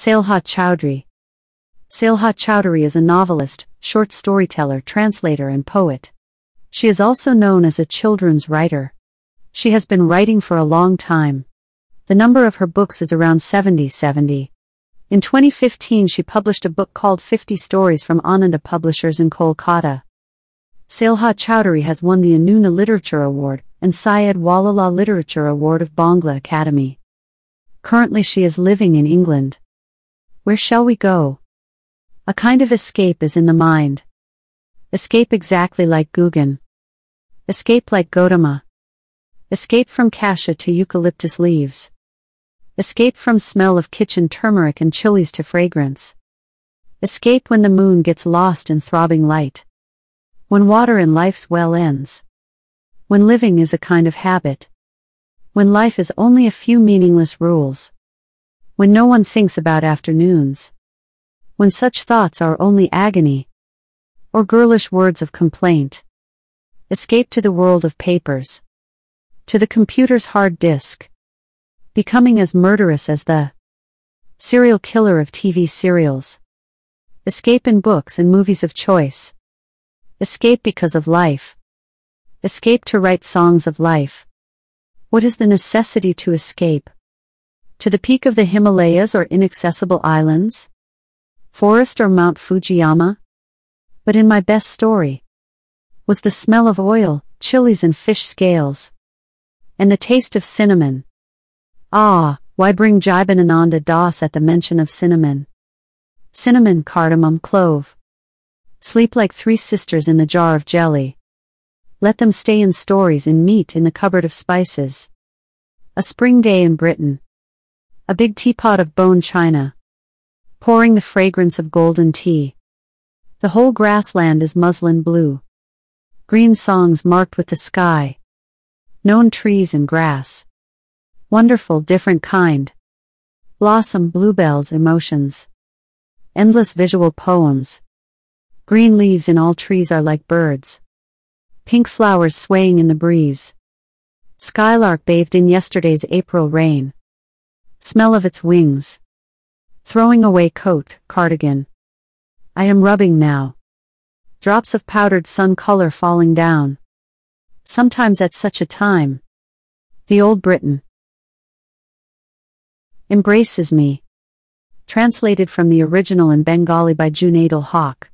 Sailha Chowdhury. Sailha Chowdhury is a novelist, short storyteller, translator, and poet. She is also known as a children's writer. She has been writing for a long time. The number of her books is around 70 70. In 2015, she published a book called 50 Stories from Ananda Publishers in Kolkata. Sailha Chowdhury has won the Anuna Literature Award and Syed Walala Literature Award of Bangla Academy. Currently, she is living in England. Where shall we go? A kind of escape is in the mind. Escape exactly like Guggen. Escape like Gotama. Escape from cassia to eucalyptus leaves. Escape from smell of kitchen turmeric and chilies to fragrance. Escape when the moon gets lost in throbbing light. When water in life's well ends. When living is a kind of habit. When life is only a few meaningless rules when no one thinks about afternoons. When such thoughts are only agony, or girlish words of complaint. Escape to the world of papers, to the computer's hard disk, becoming as murderous as the serial killer of TV serials. Escape in books and movies of choice. Escape because of life. Escape to write songs of life. What is the necessity to escape? To the peak of the Himalayas or inaccessible islands? Forest or Mount Fujiyama? But in my best story was the smell of oil, chilies and fish scales, and the taste of cinnamon. Ah, why bring Jibanananda Das at the mention of cinnamon? Cinnamon, cardamom, clove. Sleep like three sisters in the jar of jelly. Let them stay in stories and meat in the cupboard of spices. A spring day in Britain a big teapot of bone china, pouring the fragrance of golden tea. The whole grassland is muslin blue. Green songs marked with the sky. Known trees and grass. Wonderful different kind. Blossom bluebells emotions. Endless visual poems. Green leaves in all trees are like birds. Pink flowers swaying in the breeze. Skylark bathed in yesterday's April rain. Smell of its wings. Throwing away coat, cardigan. I am rubbing now. Drops of powdered sun color falling down. Sometimes at such a time. The old Britain. Embraces me. Translated from the original in Bengali by Junaidal Haq.